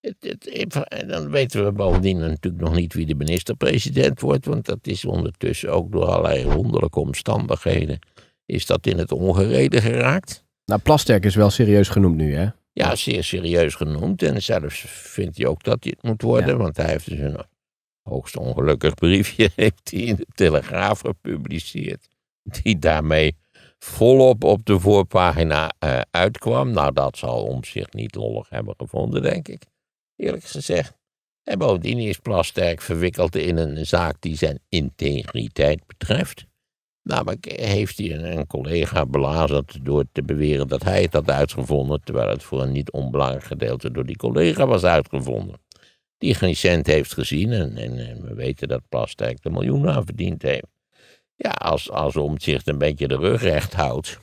Eh, dan weten we bovendien natuurlijk nog niet wie de minister-president wordt, want dat is ondertussen ook door allerlei wonderlijke omstandigheden. Is dat in het ongereden geraakt? Nou, Plasterk is wel serieus genoemd nu, hè? Ja, zeer serieus genoemd. En zelfs vindt hij ook dat hij het moet worden, want hij heeft dus een hoogst ongelukkig briefje heeft hij in de Telegraaf gepubliceerd. Die daarmee volop op de voorpagina eh, uitkwam. Nou, dat zal om zich niet lollig hebben gevonden, denk ik eerlijk gezegd. En bovendien is Plasterk verwikkeld in een zaak die zijn integriteit betreft. Namelijk heeft hij een collega belazerd door te beweren dat hij het had uitgevonden, terwijl het voor een niet onbelangrijk gedeelte door die collega was uitgevonden. Die geen cent heeft gezien en, en, we weten dat Plasterk de miljoenen aan verdiend heeft. Ja, als, als zich een beetje de rug recht houdt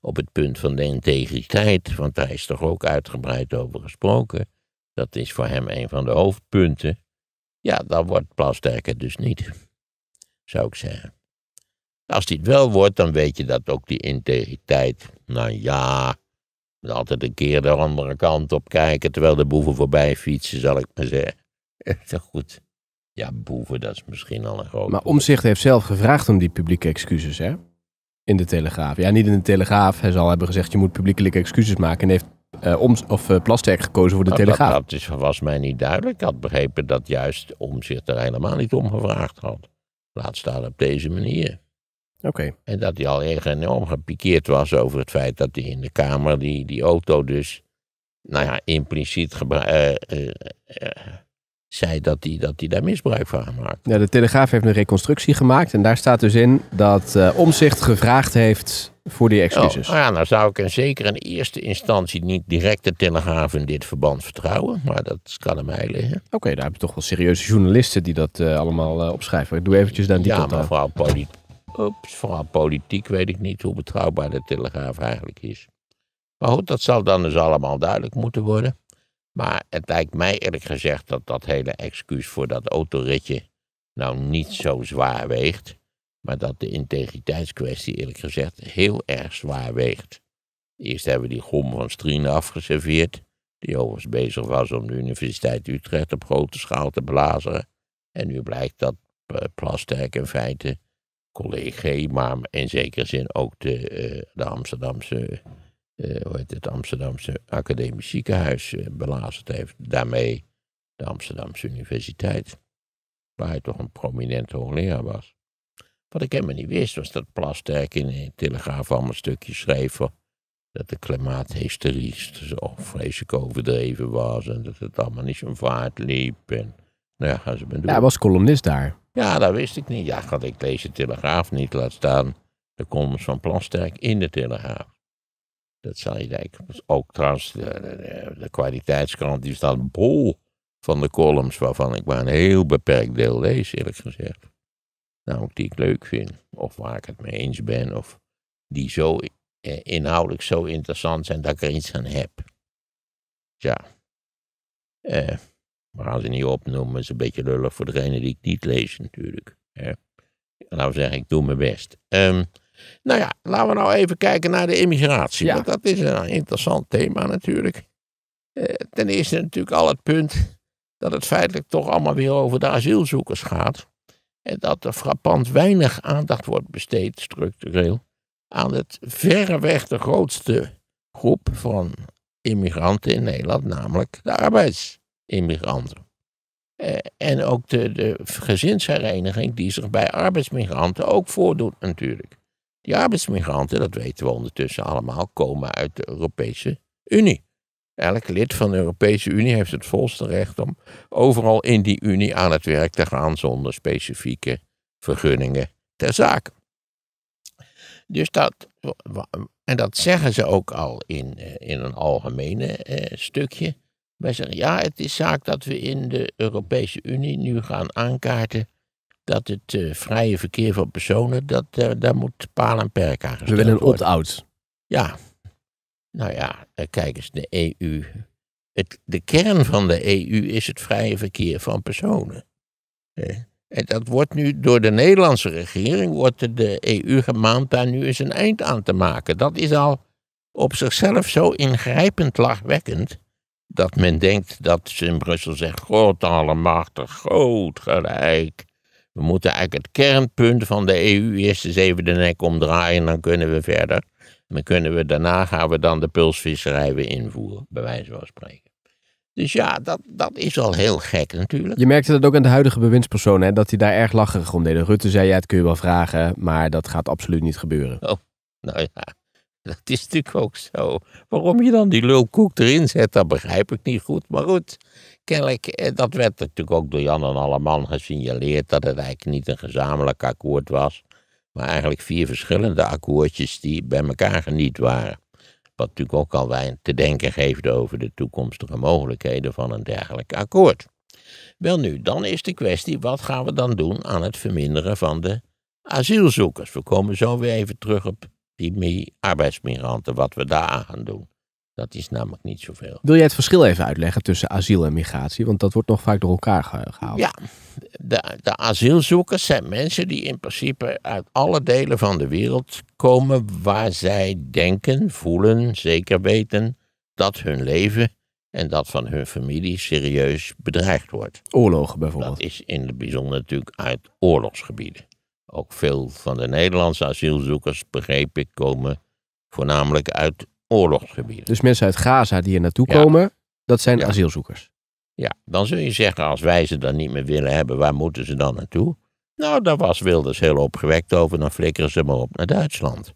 op het punt van de integriteit, want daar is toch ook uitgebreid over gesproken, dat is voor hem een van de hoofdpunten, ja, dan wordt Plasterker dus niet, zou ik zeggen. Als hij het wel wordt, dan weet je dat ook die integriteit, nou ja, altijd een keer de andere kant op kijken terwijl de boeven voorbij fietsen, zal ik maar zeggen. Goed. Ja, boeven, dat is misschien al een groot. Maar Omzicht heeft zelf gevraagd om die publieke excuses, hè? In de Telegraaf. Ja, niet in de Telegraaf. Hij zal hebben gezegd: je moet publiekelijk excuses maken. En heeft eh, om, of uh, gekozen voor de nou, Telegraaf. Dat, was mij niet duidelijk. Ik had begrepen dat juist Omzicht zich er helemaal niet om gevraagd had. Laat staan op deze manier. Oké. En dat hij al enorm gepikeerd was over het feit dat hij in de Kamer die, die auto dus, nou ja, impliciet eh, zei dat hij dat die daar misbruik van maakt. Ja, de Telegraaf heeft een reconstructie gemaakt en daar staat dus in dat Omzicht gevraagd heeft voor die excuses? Oh, nou ja, nou zou ik in zeker in eerste instantie niet direct de Telegraaf in dit verband vertrouwen. Maar dat kan aan mij liggen. Oké, daar heb je toch wel serieuze journalisten die dat eh, allemaal eh, opschrijven. Ik doe eventjes dan die ja, maar Vooral, politi Oeps, vooral politiek weet ik niet hoe betrouwbaar de Telegraaf eigenlijk is. Maar goed, dat zal dan dus allemaal duidelijk moeten worden. Maar het lijkt mij eerlijk gezegd dat dat hele excuus voor dat autoritje nou niet zo zwaar weegt maar dat de integriteitskwestie eerlijk gezegd heel erg zwaar weegt. Eerst hebben we die Gom van Strine afgeserveerd, die overigens bezig was om de Universiteit Utrecht op grote schaal te blazen, En nu blijkt dat eh, Plasterk in feite collega, maar in zekere zin ook de, eh, de Amsterdamse, eh, hoe heet het, Amsterdamse Academisch Ziekenhuis belazerd heeft. Daarmee de Amsterdamse Universiteit, waar hij toch een prominente hoogleraar was. Wat ik helemaal niet wist, was dat Plasterk in de Telegraaf allemaal stukjes schreef dat de klimaathysterie zo dus vreselijk overdreven was en dat het allemaal niet zo'n vaart liep. En, nou ja, gaan ze maar doen. hij was columnist daar. Ja, dat wist ik niet. Ja, had ik deze Telegraaf niet laat staan. De columns van Plasterk in de Telegraaf. Dat zal je denken. Ook trouwens, de, de, de kwaliteitskrant die staat bol van de columns waarvan ik maar een heel beperkt deel lees, eerlijk gezegd. Nou, die ik leuk vind, of waar ik het mee eens ben, of die zo eh, inhoudelijk zo interessant zijn dat ik er iets aan heb. Ja, eh, we gaan ze niet opnoemen, is een beetje lullig voor degene die ik niet lees, natuurlijk. Eh, laten we zeggen, ik doe mijn best. Ehm, nou ja, laten we nou even kijken naar de immigratie, ja. want dat is een interessant thema natuurlijk. Eh, ten eerste natuurlijk al het punt dat het feitelijk toch allemaal weer over de asielzoekers gaat dat er frappant weinig aandacht wordt besteed, structureel, aan het verreweg de grootste groep van immigranten in Nederland, namelijk de arbeidsimmigranten. Eh, en ook de, de gezinshereniging die zich bij arbeidsmigranten ook voordoet natuurlijk. Die arbeidsmigranten, dat weten we ondertussen allemaal, komen uit de Europese Unie. Elk lid van de Europese Unie heeft het volste recht om overal in die Unie aan het werk te gaan zonder specifieke vergunningen ter zake. Dus dat, en dat zeggen ze ook al in, eh, in een algemene eh, stukje. Wij zeggen, ja, het is zaak dat we in de Europese Unie nu gaan aankaarten dat het eh, vrije verkeer van personen, dat, eh, daar moet paal en perk aan worden. We willen een opt-out. Ja, nou ja, eh, kijk eens, de EU. Het, de kern van de EU is het vrije verkeer van personen. En dat wordt nu door de Nederlandse regering, wordt de EU e gemaand daar nu eens een eind aan te maken. Dat is al op zichzelf zo ingrijpend lachwekkend, dat men denkt dat ze in Brussel zegt, God allemachtig, groot gelijk. We moeten eigenlijk het kernpunt van de EU eerst eens even de nek omdraaien, dan kunnen we verder. Dan kunnen we, daarna gaan we dan de pulsvisserij weer invoeren, bij wijze van spreken. Dus ja, dat, dat is al heel gek natuurlijk. Je merkte dat ook aan de huidige bewindspersoon, dat hij daar erg lacherig om deed. Rutte zei, ja, het kun je wel vragen, maar dat gaat absoluut niet gebeuren. Oh, nou ja, dat is natuurlijk ook zo. Waarom je dan die lulkoek erin zet, dat begrijp ik niet goed. Maar goed, kennelijk, eh, dat werd natuurlijk ook door Jan en alle man gesignaleerd, dat het eigenlijk niet een gezamenlijk akkoord was maar eigenlijk vier verschillende akkoordjes die bij elkaar geniet waren. Wat natuurlijk ook al wij te denken geeft over de toekomstige mogelijkheden van een dergelijk akkoord. Wel nu, dan is de kwestie, wat gaan we dan doen aan het verminderen van de asielzoekers? We komen zo weer even terug op die arbeidsmigranten, wat we daar aan gaan doen. Dat is namelijk niet zoveel. Wil jij het verschil even uitleggen tussen asiel en migratie? Want dat wordt nog vaak door elkaar gehaald. Ja, de, de asielzoekers zijn mensen die in principe uit alle delen van de wereld komen waar zij denken, voelen, zeker weten dat hun leven en dat van hun familie serieus bedreigd wordt. Oorlogen bijvoorbeeld. Dat is in het bijzonder natuurlijk uit oorlogsgebieden. Ook veel van de Nederlandse asielzoekers, begreep ik, komen voornamelijk uit oorlogsgebieden. Dus mensen uit Gaza die hier naartoe komen, dat zijn asielzoekers. Ja, dan zul je zeggen, als wij ze dan niet meer willen hebben, waar moeten ze dan naartoe? Nou, daar was Wilders heel opgewekt over, dan flikkeren ze maar op naar Duitsland.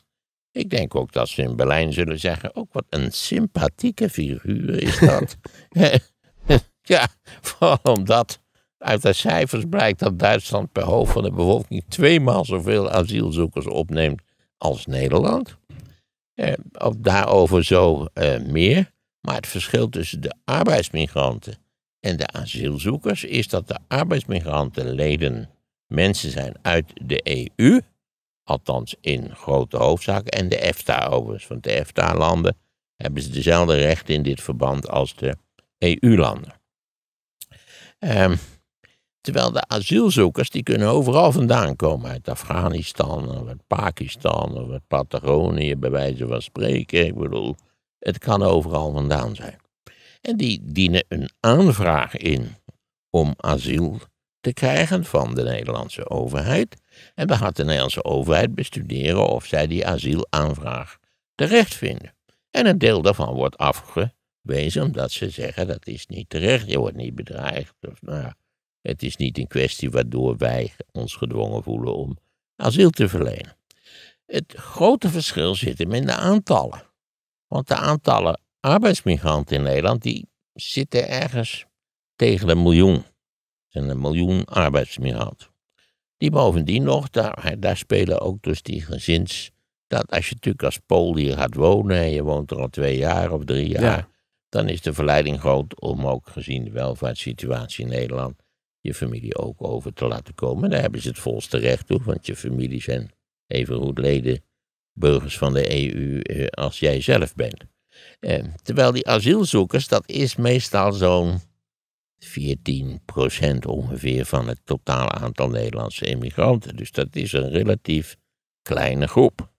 Ik denk ook dat ze in Berlijn zullen zeggen, ook oh, wat een sympathieke figuur is dat. ja, vooral omdat uit de cijfers blijkt dat Duitsland per hoofd van de bevolking tweemaal zoveel asielzoekers opneemt als Nederland. Eh, daarover zo eh, meer. Maar het verschil tussen de arbeidsmigranten en de asielzoekers is dat de arbeidsmigranten leden mensen zijn uit de EU, althans in grote hoofdzaak, en de EFTA overigens. Want de EFTA-landen hebben ze dezelfde rechten in dit verband als de EU-landen. Ehm Terwijl de asielzoekers, die kunnen overal vandaan komen. Uit Afghanistan, of uit Pakistan, of uit Patagonië, bij wijze van spreken. Ik bedoel, het kan overal vandaan zijn. En die dienen een aanvraag in om asiel te krijgen van de Nederlandse overheid. En dan gaat de Nederlandse overheid bestuderen of zij die asielaanvraag terecht vinden. En een deel daarvan wordt afgewezen omdat ze zeggen dat is niet terecht, je wordt niet bedreigd. Of, nou ja, het is niet een kwestie waardoor wij ons gedwongen voelen om asiel te verlenen. Het grote verschil zit hem in de aantallen. Want de aantallen arbeidsmigranten in Nederland, die zitten ergens tegen een miljoen. Er zijn een miljoen arbeidsmigranten. Die bovendien nog, daar, daar spelen ook dus die gezins... Dat als je natuurlijk als Pool hier gaat wonen en je woont er al twee jaar of drie jaar... dan is de verleiding groot om ook gezien de welvaartssituatie in Nederland je familie ook over te laten komen. Daar hebben ze het volste recht toe, want je familie zijn even goed leden burgers van de EU eh, als jij zelf bent. Eh, terwijl die asielzoekers, dat is meestal zo'n 14% ongeveer van het totale aantal Nederlandse immigranten. Dus dat is een relatief kleine groep.